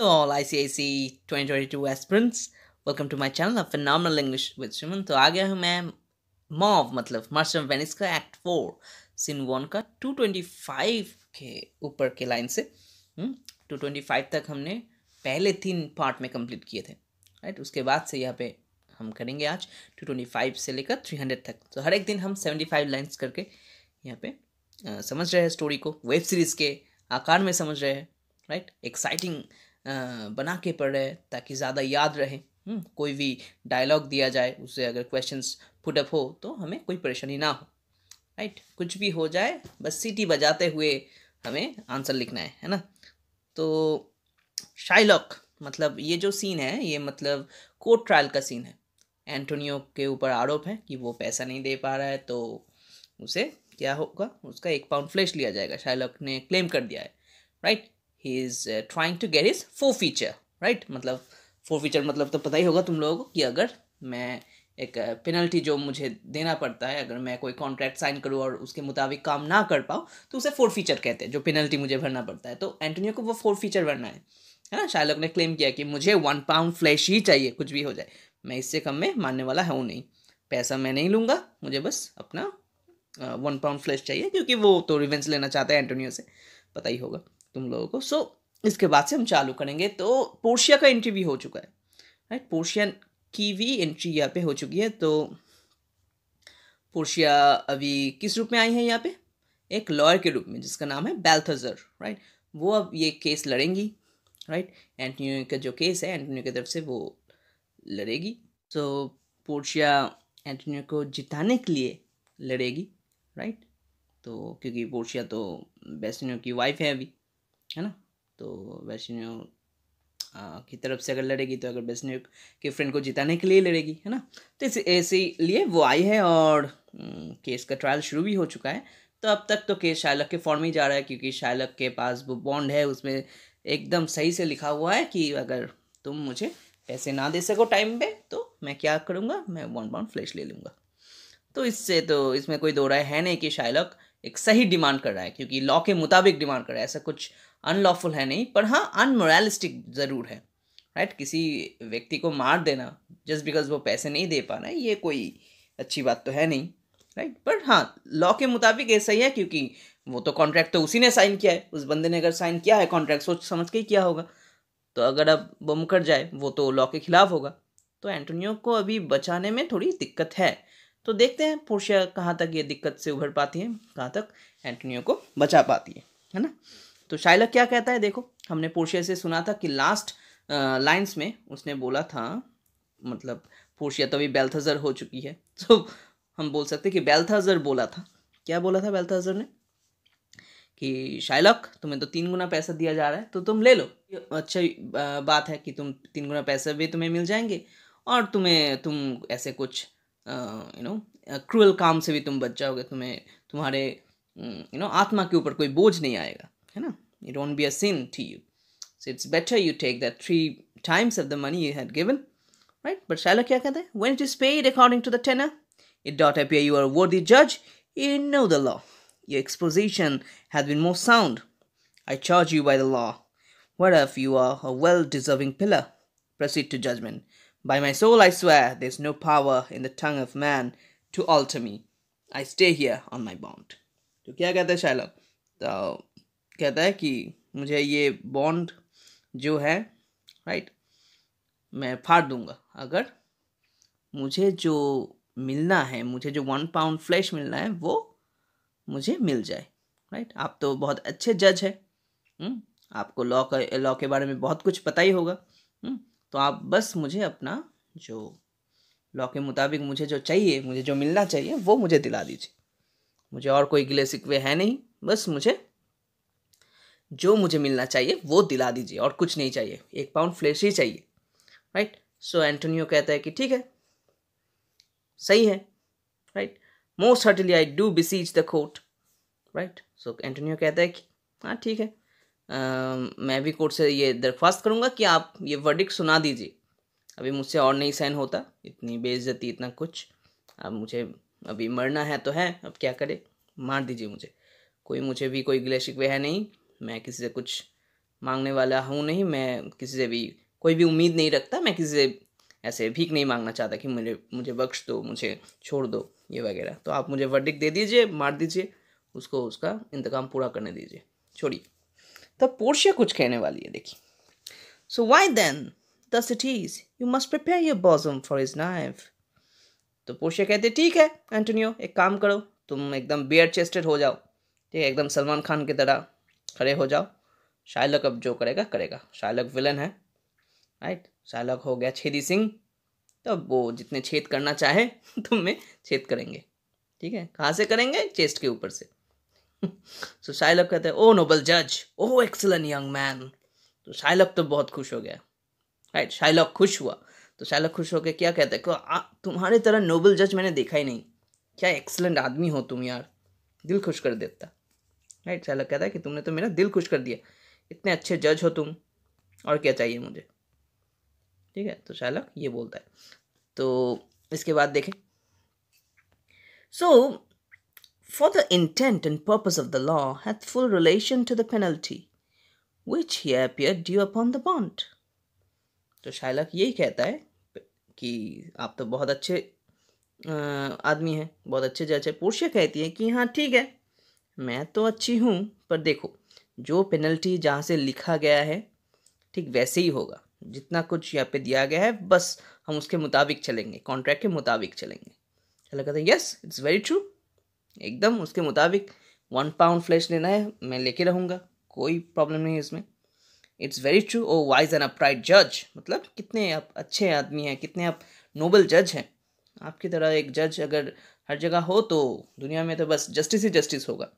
Hello all ICAC 2022 aspirants, welcome to my channel of Phenomenal English with Shimon. तो आ गया हूँ मैं मॉव मतलब मार्च ऑफ वेनिस का एक्ट फोर सीन वन का 225 के ऊपर के लाइन से हुँ? हम्म, 225 तक हमने पहले तीन पार्ट में कंप्लीट किए थे राइट उसके बाद से यहाँ पे हम करेंगे आज 225 से लेकर 300 तक तो हर एक दिन हम 75 लाइन्स करके यहाँ पे आ, समझ रहे हैं स्टोरी को वेब सीरीज़ के आकार में समझ रहे हैं राइट एक्साइटिंग बना के पढ़ रहे ताकि ज़्यादा याद रहे हम्म, कोई भी डायलॉग दिया जाए उससे अगर क्वेश्चन पुटअप हो तो हमें कोई परेशानी ना हो राइट कुछ भी हो जाए बस सीटी बजाते हुए हमें आंसर लिखना है है ना तो शाइलॉक मतलब ये जो सीन है ये मतलब कोर्ट ट्रायल का सीन है एंटोनियो के ऊपर आरोप है कि वो पैसा नहीं दे पा रहा है तो उसे क्या होगा उसका एक पाउंड फ्लेश लिया जाएगा शाइलॉक ने क्लेम कर दिया है right he is trying to get his forfeiture right मतलब फोर फीचर मतलब तो पता ही होगा तुम लोगों को कि अगर मैं एक पेनल्टी uh, जो मुझे देना पड़ता है अगर मैं कोई कॉन्ट्रैक्ट साइन करूँ और उसके मुताबिक काम ना कर पाऊँ तो उसे फोर फीचर कहते हैं जो पेनल्टी मुझे भरना पड़ता है तो एंटोनियो को वो फोर फीचर भरना है है ना शार्लक ने क्लेम किया कि मुझे वन पाउंड फ्लैश ही चाहिए कुछ भी हो जाए मैं इससे कम में मानने वाला हूँ नहीं पैसा मैं नहीं लूँगा मुझे बस अपना वन पाउंड फ्लैश चाहिए क्योंकि वो तो रिवेंस लेना चाहता है एंटोनियो से पता ही होगा तुम लोगों को सो so, इसके बाद से हम चालू करेंगे तो पोर्शिया का एंट्री भी हो चुका है राइट पोर्शिया की भी एंट्री यहाँ पे हो चुकी है तो पोर्शिया अभी किस रूप में आई है यहाँ पे एक लॉयर के रूप में जिसका नाम है बैल्थजर राइट वो अब ये केस लड़ेंगी राइट एंटनियो का जो केस है एंटनियो की तरफ से वो लड़ेगी तो पोर्शिया एंटनियो को जिताने के लिए लड़ेगी राइट तो क्योंकि पोर्शिया तो बेस्टनियो की वाइफ है अभी है ना तो वैष्णव की तरफ से अगर लड़ेगी तो अगर वैष्णव के फ्रेंड को जिताने के लिए लड़ेगी है ना तो इस लिए वो आई है और केस का ट्रायल शुरू भी हो चुका है तो अब तक तो केस शायलक के फॉर्म ही जा रहा है क्योंकि शायलक के पास वो बॉन्ड है उसमें एकदम सही से लिखा हुआ है कि अगर तुम मुझे पैसे ना दे सको टाइम पे तो मैं क्या करूँगा मैं वन बॉन्ड फ्लैश ले लूँगा तो इससे तो इसमें कोई दो राय है नहीं कि शायलक एक सही डिमांड कर रहा है क्योंकि लॉ के मुताबिक डिमांड कर रहा है ऐसा कुछ अनलॉफुल है नहीं पर हाँ अनमोरलिस्टिक ज़रूर है राइट right? किसी व्यक्ति को मार देना जस्ट बिकॉज वो पैसे नहीं दे पा रहे ये कोई अच्छी बात तो है नहीं राइट right? पर हाँ लॉ के मुताबिक ऐसा ही है क्योंकि वो तो कॉन्ट्रैक्ट तो उसी ने साइन किया है उस बंदे ने अगर साइन किया है कॉन्ट्रैक्ट सोच समझ के ही किया होगा तो अगर अब वो मुकर जाए वो तो लॉ के खिलाफ होगा तो एंटोनियो को अभी बचाने में थोड़ी दिक्कत है तो देखते हैं पोर्शिया कहाँ तक ये दिक्कत से उभर पाती है कहाँ तक एंटोनियो को बचा पाती है है ना तो शाइलक क्या कहता है देखो हमने पोर्शिया से सुना था कि लास्ट लाइंस में उसने बोला था मतलब पोर्शिया तो अभी बेल्थजर हो चुकी है तो हम बोल सकते कि बेल्थजर बोला था क्या बोला था बेल्थजर ने कि शाइलक तुम्हें तो तीन गुना पैसा दिया जा रहा है तो तुम ले लो अच्छी बात है कि तुम तीन गुना पैसा भी तुम्हें मिल जाएंगे और तुम्हें तुम ऐसे कुछ यू नो क्रूअल काम से भी तुम बच जाओगे तुम्हें तुम्हारे यू नो आत्मा के ऊपर कोई बोझ नहीं आएगा You know, it won't be a sin to you so it's better you take that three times of the money you had given right but shallow kya kehta hai when it is paid according to the tenor it doth appear you are a worthy judge you know the law your exposition has been more sound i charge you by the law whereof you are a well deserving pillar proceed to judgment by my soul i swear there is no power in the tongue of man to alter me i stay here on my bond to kya kehta hai shallow the कहता है कि मुझे ये bond जो है right मैं फाड़ दूंगा अगर मुझे जो मिलना है मुझे जो वन पाउंड फ्लैश मिलना है वो मुझे मिल जाए राइट आप तो बहुत अच्छे जज है हुँ? आपको लॉ का लॉ के बारे में बहुत कुछ पता ही होगा हुँ? हम्म? तो आप बस मुझे अपना जो लॉ के मुताबिक मुझे जो चाहिए मुझे जो मिलना चाहिए वो मुझे दिला दीजिए मुझे और कोई गिले सिकवे है नहीं बस मुझे जो मुझे मिलना चाहिए वो दिला दीजिए और कुछ नहीं चाहिए एक पाउंड फ्लेश ही चाहिए राइट सो एंटोनियो कहता है कि ठीक है सही है right most heartily I do beseech the court right so Antonio कहता है कि हाँ ठीक है uh, मैं भी कोर्ट से ये दरख्वास्त करूँगा कि आप ये वर्डिक सुना दीजिए अभी मुझसे और नहीं सहन होता इतनी बेइज्जती इतना कुछ अब मुझे अभी मरना है तो है अब क्या करे मार दीजिए मुझे कोई मुझे भी कोई ग्लेशिक वे है नहीं मैं किसी से कुछ मांगने वाला हूँ नहीं मैं किसी से भी कोई भी उम्मीद नहीं रखता मैं किसी से ऐसे भीख नहीं मांगना चाहता कि मुझे मुझे बख्श दो मुझे छोड़ दो ये वगैरह तो आप मुझे वर्डिक दे दीजिए मार दीजिए उसको उसका इंतकाम पूरा करने दीजिए छोड़िए तब तो पोर्शिया कुछ कहने वाली है देखिए so why then thus it is you must prepare your bosom for his knife तो पोर्शिया कहते ठीक है एंटोनियो एक काम करो तुम एकदम बियर चेस्टेड हो जाओ ठीक है एकदम सलमान खान की तरह खड़े हो जाओ शायलक अब जो करेगा करेगा शायलक विलन है राइट शायलक हो गया छेदी सिंह तो वो जितने छेद करना चाहे तुम में छेद करेंगे ठीक है कहाँ से करेंगे चेस्ट के ऊपर से सो शायलक कहते हैं ओ नोबल जज ओ एक्सलेंट यंग मैन तो शायलक तो बहुत खुश हो गया राइट शायलक खुश हुआ तो शायलक खुश होकर क्या कहते हैं तुम्हारे तरह नोबल जज मैंने देखा ही नहीं क्या एक्सलेंट आदमी हो तुम यार दिल खुश कर देता राइट चालक कहता है कि तुमने तो मेरा दिल खुश कर दिया इतने अच्छे जज हो तुम और क्या चाहिए मुझे ठीक है तो चालक ये बोलता है तो इसके बाद देखें so for the intent and purpose of the law hath full relation to the penalty which here appear due upon the bond. तो शायलक यही कहता है कि आप तो बहुत अच्छे आदमी हैं बहुत अच्छे जज है पोर्शिया कहती है कि हाँ ठीक है मैं तो अच्छी हूँ पर देखो जो पेनल्टी जहाँ से लिखा गया है ठीक वैसे ही होगा जितना कुछ यहाँ पे दिया गया है बस हम उसके मुताबिक चलेंगे कॉन्ट्रैक्ट के मुताबिक चलेंगे चला कहते हैं यस इट्स वेरी ट्रू एकदम उसके मुताबिक वन पाउंड फ्लैश लेना है मैं लेके रहूँगा कोई प्रॉब्लम नहीं है इसमें it's very true O wise and upright जज मतलब कितने आप अच्छे आदमी हैं कितने आप नोबल जज हैं आपकी तरह एक जज अगर हर जगह हो तो दुनिया में तो बस जस्टिस ही जस्टिस होगा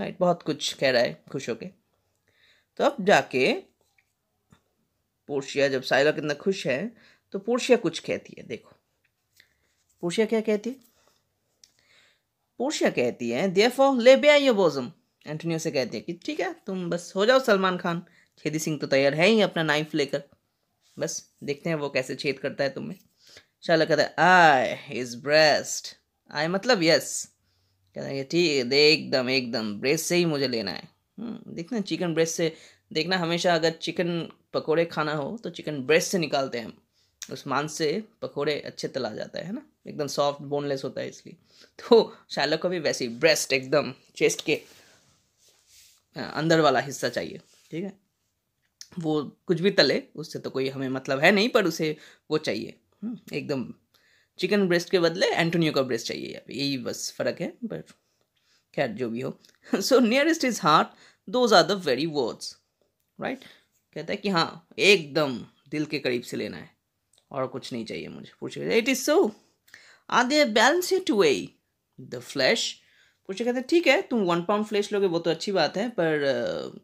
राइट बहुत कुछ कह रहा है खुश होके तो अब जाके पोर्शिया जब साइला कितना खुश है तो पोर्शिया कुछ कहती है देखो पोर्शिया क्या कहती है पोर्शिया कहती है देफो ले बे आई बोजम एंटोनियो से कहती है कि ठीक है तुम बस हो जाओ सलमान खान छेदी सिंह तो तैयार है ही अपना नाइफ लेकर बस देखते हैं वो कैसे छेद करता है तुम्हें शाला कहता है आई इज ब्रेस्ट आई मतलब यस क्या कहेंगे ठीक एकदम एकदम ब्रेस से ही मुझे लेना है हम्म, देखना चिकन ब्रेस्ट से देखना हमेशा अगर चिकन पकोड़े खाना हो तो चिकन ब्रेस्ट से निकालते हैं हम उस मांस से पकोड़े अच्छे तला जाता है ना एकदम सॉफ्ट बोनलेस होता है इसलिए तो शायलो को भी वैसे ब्रेस्ट एकदम चेस्ट के अंदर वाला हिस्सा चाहिए ठीक है वो कुछ भी तले उससे तो कोई हमें मतलब है नहीं पर उसे वो चाहिए हम्म, एकदम चिकन ब्रेस्ट के बदले एंटोनियो का ब्रेस्ट चाहिए यही बस फ़र्क है बट खैर जो भी हो so nearest his heart those are the very words right कहता है कि हाँ एकदम दिल के करीब से लेना है और कुछ नहीं चाहिए मुझे पूछेगा it is so are there balance to weigh the flesh पूछे कहते ठीक है तुम वन पाउंड फ्लैश लोगे वो तो अच्छी बात है पर uh,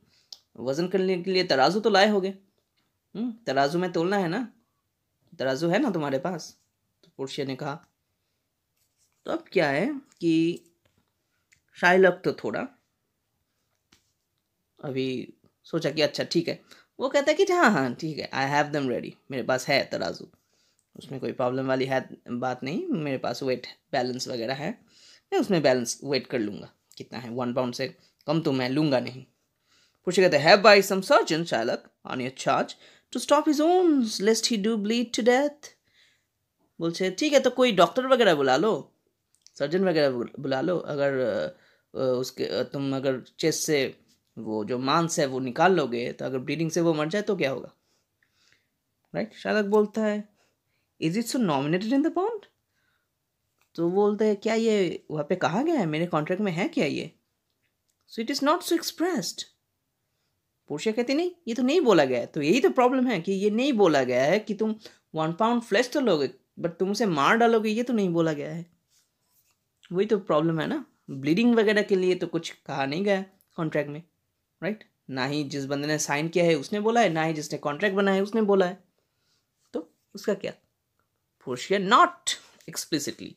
वज़न करने के लिए तराजू तो लाए होगे हम्म, तराजू में तोलना है ना तराजू है ना तुम्हारे पास पोर्शिया ने कहा तो अब क्या है कि शाइलक तो थोड़ा अभी सोचा कि अच्छा ठीक है वो कहता है कि हाँ हाँ ठीक है आई हैव दम रेडी मेरे पास है तराजू उसमें कोई प्रॉब्लम वाली है बात नहीं मेरे पास वेट बैलेंस वगैरह है मैं उसमें बैलेंस वेट कर लूँगा कितना है वन पाउंड से कम तो मैं लूँगा नहीं पुरुष कहते हैव बाई सम सर्जन चालक on your charge to stop his own lest he do bleed to death বলছে ठीक है तो कोई डॉक्टर वगैरह बुला लो सर्जन वगैरह बुला लो अगर उसके तुम अगर चेस्ट से वो जो मांस है वो निकाल लोगे तो अगर ब्लीडिंग से वो मर जाए तो क्या होगा राइट शादक बोलता है is it so nominated in the bond तो बोलते हैं क्या ये वहाँ पे कहा गया है मेरे कॉन्ट्रैक्ट में है क्या ये so it is not so expressed Portia कहती नहीं ये तो नहीं बोला गया है तो यही तो प्रॉब्लम है कि ये नहीं बोला गया है कि तुम वन पाउंड फ्लैश तो लोगे बट तुम उसे मार डालोगे ये तो नहीं बोला गया है वही तो प्रॉब्लम है ना ब्लीडिंग वगैरह के लिए तो कुछ कहा नहीं गया कॉन्ट्रैक्ट में राइट ना ही जिस बंदे ने साइन किया है उसने बोला है ना ही जिसने कॉन्ट्रैक्ट बनाया है उसने बोला है तो उसका क्या पोर्शिया नॉट एक्सप्लिसिटली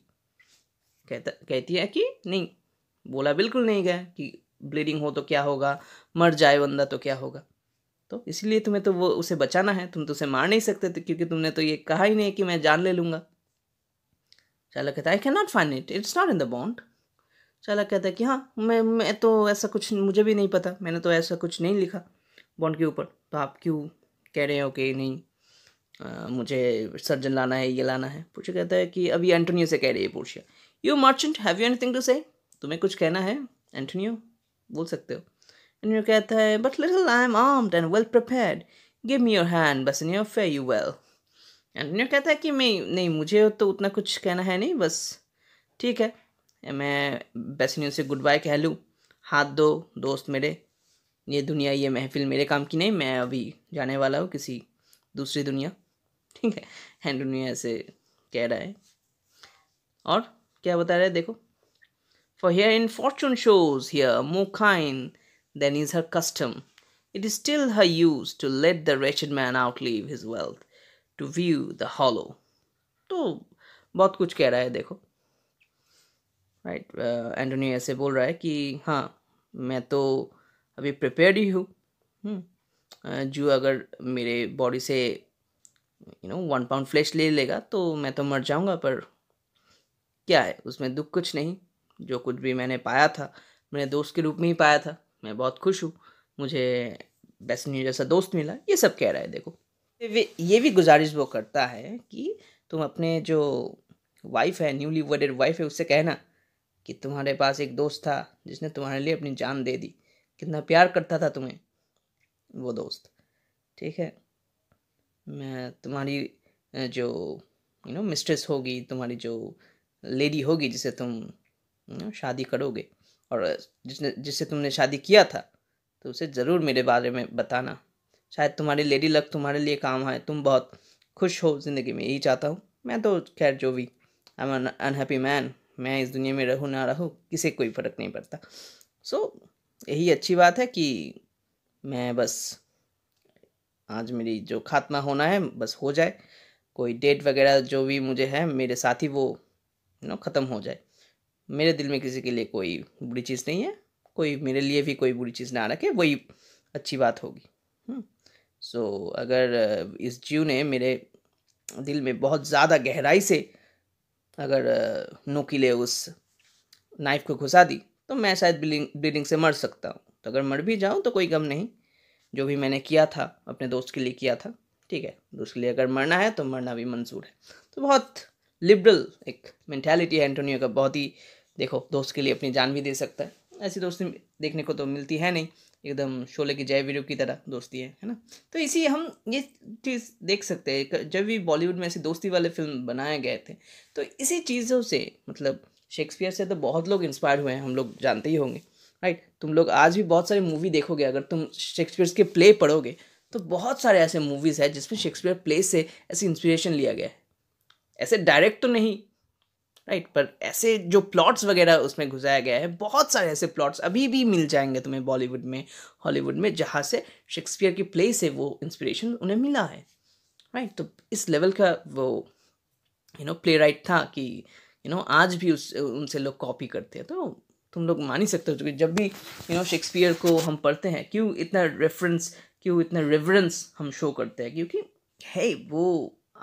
कहता कहती है कि नहीं बोला बिल्कुल नहीं गया कि ब्लीडिंग हो तो क्या होगा मर जाए बंदा तो क्या होगा तो इसलिए तुम्हें तो वो उसे बचाना है तुम तो उसे मार नहीं सकते क्योंकि तुमने तो ये कहा ही नहीं कि मैं जान ले लूँगा चाला कहता है I can not find it it's not in the bond चाला कहता है कि हाँ मैं मैं तो ऐसा कुछ मुझे भी नहीं पता मैंने तो ऐसा कुछ नहीं लिखा बॉन्ड के ऊपर तो आप क्यों कह रहे हो कि नहीं आ, मुझे सर्जन लाना है ये लाना है पूछा कहता है कि अभी एंटोनियो से कह रही है पूछिया you merchant have you anything to say तुम्हें कुछ कहना है एंटोनियो बोल सकते हो And you get there, But little I am armed and well prepared. Give me your hand, but in your fare you well. Antonio कहता है कि मैं नहीं मुझे तो उतना कुछ कहना है नहीं बस ठीक है मैं बेसनियो से गुड बाय कह लूँ हाथ दो दोस्त मेरे ये दुनिया ये महफिल मेरे काम की नहीं मैं अभी जाने वाला हूँ किसी दूसरी दुनिया ठीक है दुनिया ऐसे कह रहा है और क्या बता रहे है देखो for herein fortune shows here more kind than is her custom, it is still her use to let the wretched man outlive his wealth, to view the hollow. तो बहुत कुछ कह रहा है देखो राइट एंटोनी uh, ऐसे बोल रहा है कि हाँ मैं तो अभी प्रिपेयर ही हूँ जो hmm. uh, अगर मेरे बॉडी से you know one pound flesh ले लेगा तो मैं तो मर जाऊँगा पर क्या है उसमें दुख कुछ नहीं जो कुछ भी मैंने पाया था मैंने दोस्त के रूप में ही पाया था मैं बहुत खुश हूँ मुझे न्यू जैसा दोस्त मिला ये सब कह रहा है देखो ये भी गुजारिश वो करता है कि तुम अपने जो वाइफ है न्यूली वेडेड वाइफ है उससे कहना कि तुम्हारे पास एक दोस्त था जिसने तुम्हारे लिए अपनी जान दे दी कितना प्यार करता था तुम्हें वो दोस्त ठीक है मैं तुम्हारी जो यू नो मिस्ट्रेस होगी तुम्हारी जो लेडी होगी जिसे तुम शादी करोगे और जिसने जिससे तुमने शादी किया था तो उसे ज़रूर मेरे बारे में बताना शायद तुम्हारी लेडी लक तुम्हारे लिए काम आए तुम बहुत खुश हो ज़िंदगी में यही चाहता हूँ मैं तो खैर जो भी आई एम अनहैप्पी मैन मैं इस दुनिया में रहूँ ना रहूँ किसे कोई फ़र्क नहीं पड़ता सो so, यही अच्छी बात है कि मैं बस आज मेरी जो खात्मा होना है बस हो जाए कोई डेट वगैरह जो भी मुझे है मेरे साथ ही वो नो ख़त्म हो जाए मेरे दिल में किसी के लिए कोई बुरी चीज़ नहीं है कोई मेरे लिए भी कोई बुरी चीज़ ना रखे वही अच्छी बात होगी सो हम्म। so, अगर इस जीव ने मेरे दिल में बहुत ज़्यादा गहराई से अगर नोकीले उस नाइफ को घुसा दी तो मैं शायद ब्लिंग ब्लीडिंग से मर सकता हूँ तो अगर मर भी जाऊँ तो कोई गम नहीं जो भी मैंने किया था अपने दोस्त के लिए किया था ठीक है दोस्त के लिए अगर मरना है तो मरना भी मंजूर है तो बहुत लिबरल एक मैंटेलिटी है एंटोनियो का बहुत ही देखो दोस्त के लिए अपनी जान भी दे सकता है ऐसी दोस्ती देखने को तो मिलती है नहीं एकदम शोले की जय वीडियो की तरह दोस्ती है है ना तो इसी हम ये चीज़ देख सकते हैं जब भी बॉलीवुड में ऐसे दोस्ती वाले फिल्म बनाए गए थे तो इसी चीज़ों से मतलब शेक्सपियर से तो बहुत लोग इंस्पायर हुए हैं हम लोग जानते ही होंगे राइट तुम लोग आज भी बहुत सारी मूवी देखोगे अगर तुम शेक्सपियर के प्ले पढ़ोगे तो बहुत सारे ऐसे मूवीज़ हैं जिसमें शेक्सपियर प्ले से ऐसी इंस्पिरेशन लिया गया है ऐसे डायरेक्ट तो नहीं राइट पर ऐसे जो प्लॉट्स वगैरह उसमें घुसाया गया है बहुत सारे ऐसे प्लॉट्स अभी भी मिल जाएंगे तुम्हें बॉलीवुड में हॉलीवुड में जहाँ से शेक्सपियर की प्ले से वो इंस्पिरेशन उन्हें मिला है राइट तो इस लेवल का वो यू नो प्ले राइट था कि यू नो आज भी उस उनसे लोग कॉपी करते हैं तो तुम लोग मान ही सकते हो क्योंकि जब भी यू नो शेक्सपियर को हम पढ़ते हैं क्यों इतना रेफरेंस क्यों इतना रेफरेंस हम शो करते हैं क्योंकि है वो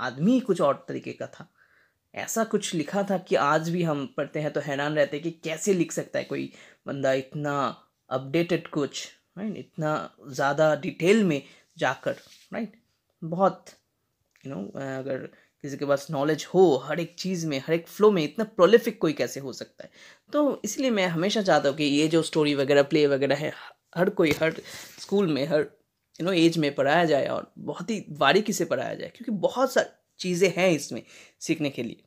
आदमी कुछ और तरीके का था ऐसा कुछ लिखा था कि आज भी हम पढ़ते हैं तो हैरान रहते हैं कि कैसे लिख सकता है कोई बंदा इतना अपडेटेड कुछ राइट इतना ज़्यादा डिटेल में जाकर राइट बहुत यू you नो know, अगर किसी के पास नॉलेज हो हर एक चीज़ में हर एक फ्लो में इतना प्रोलिफिक कोई कैसे हो सकता है तो इसलिए मैं हमेशा चाहता हूँ कि ये जो स्टोरी वगैरह प्ले वगैरह है हर कोई हर स्कूल में हर यू नो एज में पढ़ाया जाए और बहुत ही बारीकी से पढ़ाया जाए क्योंकि बहुत सारे चीज़ें हैं इसमें सीखने के लिए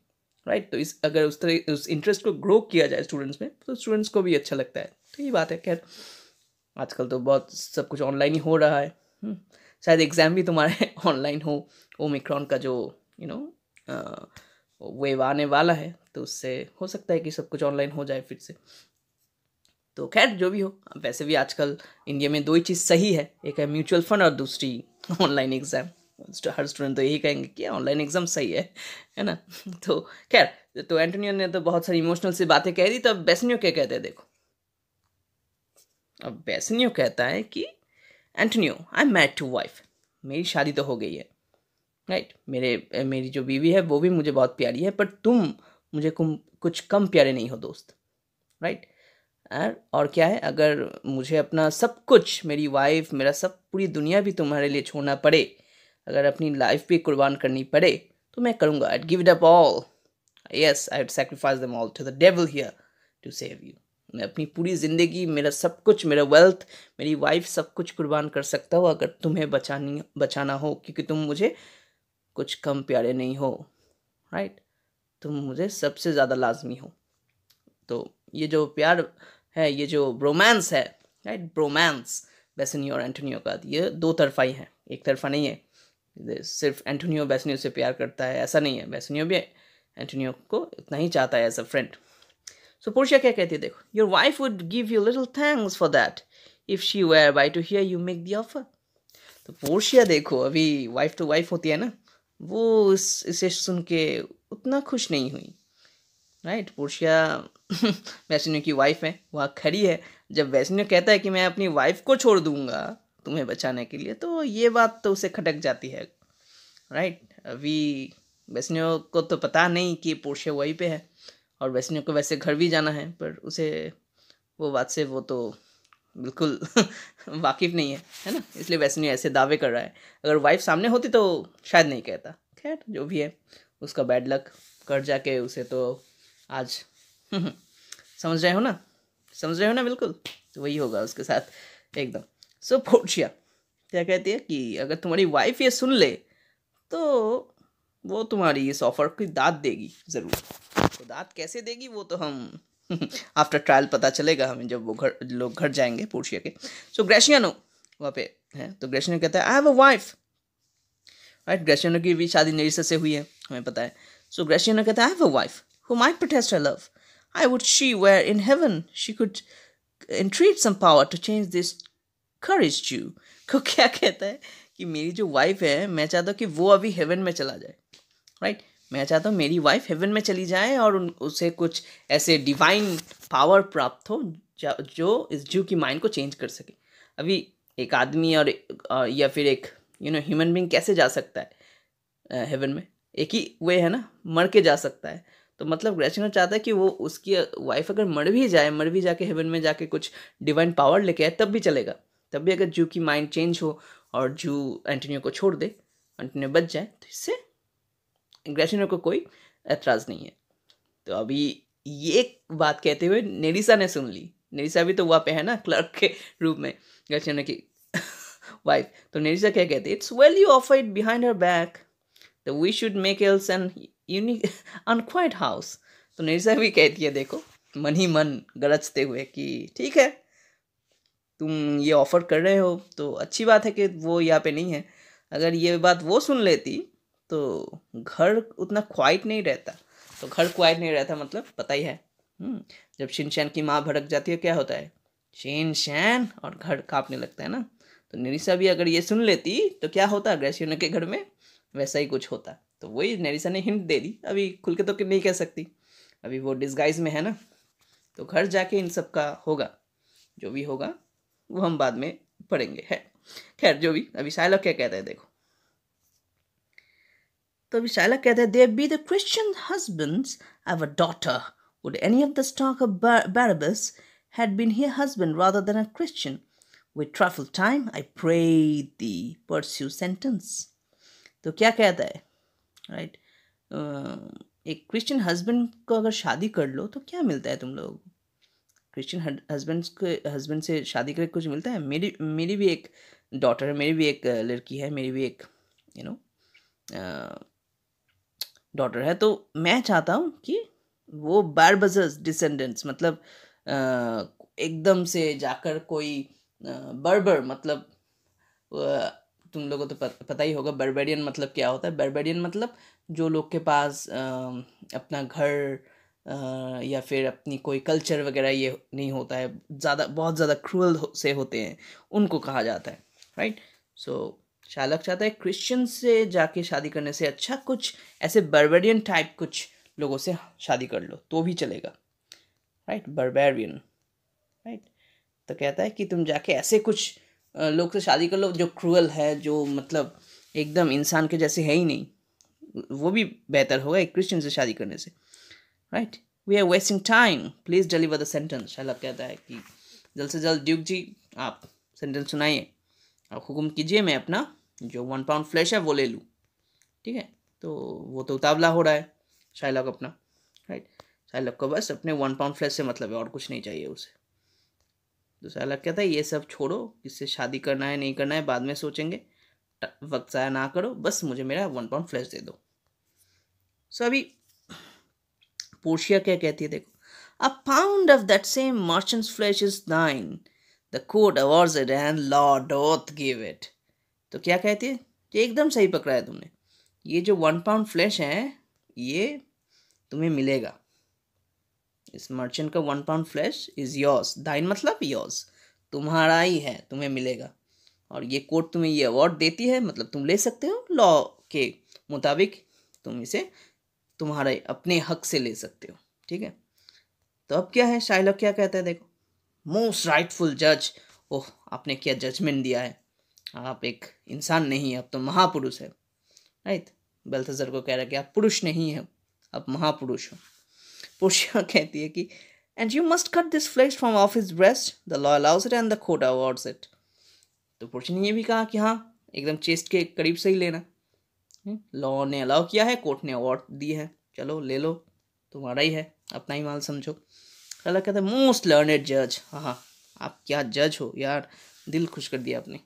राइट तो इस अगर उस तरह उस इंटरेस्ट को ग्रो किया जाए स्टूडेंट्स में तो स्टूडेंट्स को भी अच्छा लगता है तो ये बात है खैर आजकल तो बहुत सब कुछ ऑनलाइन ही हो रहा है हम्म, शायद एग्ज़ाम भी तुम्हारे ऑनलाइन हो ओमिक्रॉन का जो यू नो वेव आने वाला है तो उससे हो सकता है कि सब कुछ ऑनलाइन हो जाए फिर से तो खैर जो भी हो वैसे भी आजकल इंडिया में दो ही चीज़ सही है एक है म्यूचुअल फंड और दूसरी ऑनलाइन एग्ज़ाम हर स्टूडेंट तो यही कहेंगे कि ऑनलाइन एग्जाम सही है है ना तो खैर तो एंटोनियो ने तो बहुत सारी इमोशनल सी बातें कह दी तो अब बेसनियो क्या कहते हैं देखो अब बेसनियो कहता है कि Antonio I met to wife मेरी शादी तो हो गई है राइट मेरे मेरी जो बीवी है वो भी मुझे बहुत प्यारी है पर तुम मुझे कुम कुछ कम प्यारे नहीं हो दोस्त राइट right? और क्या है अगर मुझे अपना सब कुछ मेरी वाइफ मेरा सब पूरी दुनिया भी तुम्हारे लिए छोड़ना पड़े अगर अपनी लाइफ भी कुर्बान करनी पड़े तो मैं करूँगा I give it up all yes I sacrifice them all to the devil here to save you मैं अपनी पूरी ज़िंदगी मेरा सब कुछ मेरा वेल्थ मेरी वाइफ सब कुछ कुर्बान कर सकता हूँ अगर तुम्हें बचानी बचाना हो क्योंकि तुम मुझे कुछ कम प्यारे नहीं हो राइट right? तुम मुझे सबसे ज़्यादा लाजमी हो तो ये जो प्यार है ये जो ब्रोमांस है राइट ब्रोमांस बेसनी और एंटोनियो का ये दो तरफा ही है एक तरफा नहीं है सिर्फ एंटोनियो बैसनियो से प्यार करता है ऐसा नहीं है बैसनियो भी एंटोनियो को इतना ही चाहता है as a friend so Portia क्या कहती है देखो your wife would give you little thanks for that if she were by to hear you make the offer तो पोर्शिया देखो अभी वाइफ टू वाइफ होती है ना वो इस इसे सुन के उतना खुश नहीं हुई राइट right? पोर्शिया वैष्णव की वाइफ है वह खड़ी है जब वैष्णव कहता है कि मैं अपनी वाइफ को छोड़ दूंगा तुम्हें बचाने के लिए तो ये बात तो उसे खटक जाती है राइट अभी वैष्णव को तो पता नहीं कि पोर्शे वहीं पे है और वैष्णव को वैसे घर भी जाना है पर उसे वो बात से वो तो बिल्कुल वाकिफ़ नहीं है है ना इसलिए वैष्णव ऐसे दावे कर रहा है अगर वाइफ सामने होती तो शायद नहीं कहता खैर जो भी है उसका बैड लक कर जाके उसे तो आज समझ रहे हो ना समझ रहे हो ना बिल्कुल तो वही होगा उसके साथ एकदम सो फोर्शिया क्या कहती है कि अगर तुम्हारी वाइफ ये सुन ले तो वो तुम्हारी इस ऑफर की दाद देगी ज़रूर तो दाद कैसे देगी वो तो हम आफ्टर ट्रायल पता चलेगा हमें जब वो घर लोग घर जाएंगे पोर्शिया के सो so, वहाँ पे है तो ग्रेशियानो कहता है I have a wife right Gratiano की भी शादी नरिस से हुई है हमें पता है सो so, ग्रेशियानो कहता है I have a wife who my protest love I would she were in heaven she could treat some power to change this courage you को क्या कहता है कि मेरी जो वाइफ है मैं चाहता हूँ कि वो अभी हेवन में चला जाए राइट right? मैं चाहता हूँ मेरी वाइफ हेवन में चली जाए और उन उसे कुछ ऐसे डिवाइन पावर प्राप्त हो जो इस जू की माइंड को चेंज कर सके अभी एक आदमी और या फिर एक यू नो ह्यूमन बींग कैसे जा सकता है हेवन में एक ही वे है ना मर के जा सकता है तो मतलब ग्रेचनर चाहता है कि वो उसकी वाइफ अगर मर भी जाए मर भी जाके हेवन में जाके कुछ डिवाइन पावर लेके आए तब भी चलेगा तब भी अगर जू की माइंड चेंज हो और जू एंटोनियो को छोड़ दे एंटोनियो बच जाए तो इससे ग्रेसिनो को कोई एतराज़ नहीं है तो अभी ये बात कहते हुए नेरिसा ने सुन ली नेरिसा भी तो वहाँ पे है ना क्लर्क के रूप में ग्रेसिनो की वाइफ तो नेरिसा क्या कहती है it's well you off it behind her back तो we should make else an unique unquiet house तो नेरिसा भी कहती है देखो मन ही मन गरजते हुए कि ठीक है तुम ये ऑफ़र कर रहे हो तो अच्छी बात है कि वो यहाँ पे नहीं है अगर ये बात वो सुन लेती तो घर उतना क्वाइट नहीं रहता तो घर क्वाइट नहीं रहता मतलब पता ही है हम्म, जब शिनशैन की माँ भड़क जाती है क्या होता है शैन और घर काँपने लगता है ना तो नरिसा भी अगर ये सुन लेती तो क्या होता ग्रेसियोना के घर में वैसा ही कुछ होता तो वही नरिसा ने हिंट दे दी अभी खुल के तो नहीं कह सकती अभी वो डिस्गाइज में है ना तो घर जाके इन सब का होगा जो भी होगा वो हम बाद में पढ़ेंगे है खैर जो भी अभी शायलक क्या कहते हैं देखो तो अभी शायलक कहते हैं there be the Christian husbands have a daughter would any of the stock of Barabbas had been her husband rather than a Christian With trifle time I pray the pursue sentence तो क्या कहता है right right? uh, एक Christian husband को अगर शादी कर लो तो क्या मिलता है तुम लोगों को क्रिश्चियन हस्बैंड के हस्बैंड से शादी करके कुछ मिलता है मेरी मेरी भी एक डॉटर है मेरी भी एक लड़की है मेरी भी एक यू नो डॉटर है तो मैं चाहता हूँ कि वो बारबज डिसेंडेंट्स मतलब एकदम से जाकर कोई बर्बर मतलब तुम लोगों को तो पता ही होगा बर्बेरियन मतलब क्या होता है बर्बेरियन मतलब जो लोग के पास अपना घर या फिर अपनी कोई कल्चर वगैरह ये नहीं होता है ज़्यादा बहुत ज़्यादा क्रूअल से होते हैं उनको कहा जाता है राइट सो शालक चाहता है क्रिश्चियन से जाके शादी करने से अच्छा कुछ ऐसे बर्बेरियन टाइप कुछ लोगों से शादी कर लो तो भी चलेगा राइट बर्बेरियन राइट तो कहता है कि तुम जाके ऐसे कुछ लोग से शादी कर लो जो क्रूअल है जो मतलब एकदम इंसान के जैसे है ही नहीं वो भी बेहतर होगा एक क्रिश्चियन से शादी करने से right we are wasting time please deliver the sentence शाला कहता है कि जल्द से जल्द ड्यूक जी आप सेंटेंस सुनाइए आप हुक्म कीजिए मैं अपना जो वन पाउंड फ्लैश है वो ले लूँ ठीक है तो वो तो उतावला हो रहा है शाइलॉक अपना राइट शाइलॉक को बस अपने वन पाउंड फ्लैश से मतलब है और कुछ नहीं चाहिए उसे तो शाइलॉक कहता है ये सब छोड़ो किससे शादी करना है नहीं करना है बाद में सोचेंगे वक्त ज़ाया ना करो बस मुझे मेरा वन पाउंड फ्लैश दे दो सो अभी पोर्शिया क्या कहती है देखो a pound of that same merchant's flesh is thine the court award it and law doth give it तो क्या कहती है ये एकदम सही पकड़ा है तुमने ये जो वन पाउंड फ्लैश है ये तुम्हें मिलेगा इस मर्चेंट का one pound flesh is yours thine मतलब योर्स तुम्हारा ही है तुम्हें मिलेगा और ये कोर्ट तुम्हें ये अवार्ड देती है मतलब तुम ले सकते हो लॉ के मुताबिक तुम इसे तुम्हारे अपने हक से ले सकते हो ठीक है तो अब क्या है शाइलॉक क्या कहता है देखो मोस्ट राइटफुल जज ओह आपने क्या जजमेंट दिया है आप एक इंसान नहीं है अब तो महापुरुष है राइट बेल्थजर को कह रहा है कि आप पुरुष नहीं है आप महापुरुष हो पोर्शिया कहती है कि and you must cut this flesh from off his breast the law allows it and the court awards it तो पुरुष ने ये भी कहा कि हाँ एकदम चेस्ट के करीब से ही लेना लॉ हम्म, ने अलाउ किया है कोर्ट ने अवार्ड दी है चलो ले लो तुम्हारा ही है अपना ही माल समझो अलग कहते हैं मोस्ट लर्नेड जज हाँ आप क्या जज हो यार दिल खुश कर दिया आपने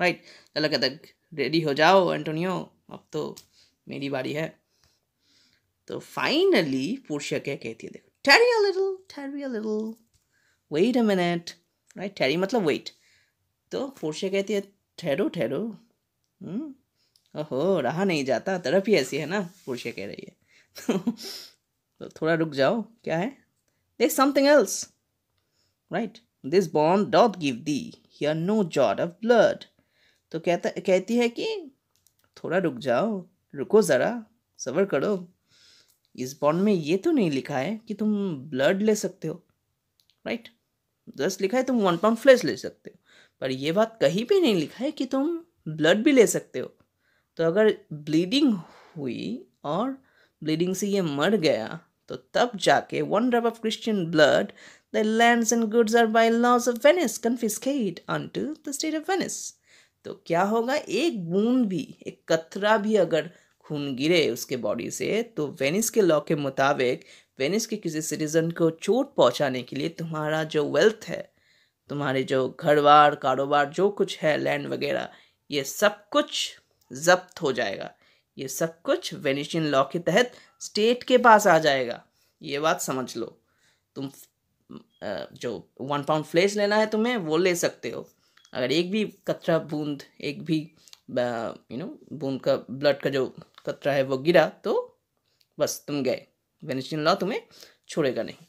राइट अलग कहते हैं रेडी हो जाओ एंटोनियो अब तो मेरी बारी है तो फाइनली पुरुषिया क्या कहती है देखो tarry a little tarry a wait a minute right tarry मतलब वेट तो पुरुषिया कहती है ठहरो ठहरो हम्म, ओहो रहा नहीं जाता तरफ ही ऐसी है ना पुरुषे कह रही है तो थोड़ा रुक जाओ क्या है देख something else right this bond doth give thee here no jot of blood तो कहता कहती है कि थोड़ा रुक जाओ रुको ज़रा सबर करो इस बॉन्ड में ये तो नहीं लिखा है कि तुम ब्लड ले सकते हो राइट जस्ट लिखा है तुम वन पाउंड फ्लेश ले सकते हो पर यह बात कहीं पे नहीं लिखा है कि तुम ब्लड भी ले सकते हो तो अगर ब्लीडिंग हुई और ब्लीडिंग से ये मर गया तो तब जाके one drop of Christian blood the lands and goods are by laws of Venice confiscate unto the state of Venice तो क्या होगा एक बूंद भी एक कतरा भी अगर खून गिरे उसके बॉडी से तो वेनिस के लॉ के मुताबिक वेनिस के किसी सिटीजन को चोट पहुंचाने के लिए तुम्हारा जो वेल्थ है तुम्हारे जो घरवार कारोबार जो कुछ है लैंड वगैरह ये सब कुछ जब्त हो जाएगा ये सब कुछ वेनिशियन लॉ के तहत स्टेट के पास आ जाएगा ये बात समझ लो तुम जो वन पाउंड फ्लेस लेना है तुम्हें वो ले सकते हो अगर एक भी कतरा बूंद एक भी यू नो बूंद का ब्लड का जो कतरा है वो गिरा तो बस तुम गए वेनिशियन लॉ तुम्हें छोड़ेगा नहीं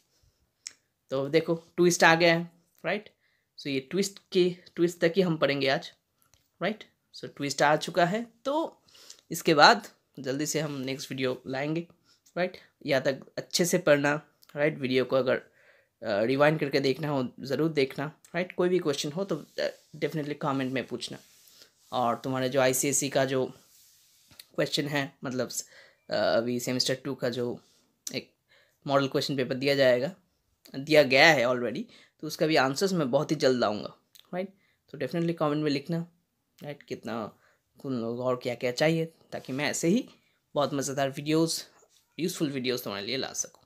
तो देखो ट्विस्ट आ गया है राइट सो ये ट्विस्ट के ट्विस्ट तक ही हम पढ़ेंगे आज राइट सो so, ट्विस्ट आ चुका है तो इसके बाद जल्दी से हम नेक्स्ट वीडियो लाएंगे राइट यहाँ तक अच्छे से पढ़ना राइट वीडियो को अगर रिवाइंड करके देखना हो ज़रूर देखना राइट कोई भी क्वेश्चन हो तो डेफिनेटली कमेंट में पूछना और तुम्हारे जो आईसीएसई e का जो क्वेश्चन है मतलब अभी सेमेस्टर टू का जो एक मॉडल क्वेश्चन पेपर दिया जाएगा दिया गया है ऑलरेडी तो उसका भी आंसर्स मैं बहुत ही जल्द आऊँगा राइट तो डेफिनेटली कमेंट में लिखना राइट कितना उन लोग और क्या क्या चाहिए ताकि मैं ऐसे ही बहुत मज़ेदार वीडियोस यूज़फुल वीडियोस तुम्हारे लिए ला सकूँ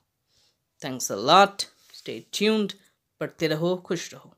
thanks a lot stay tuned पढ़ते रहो खुश रहो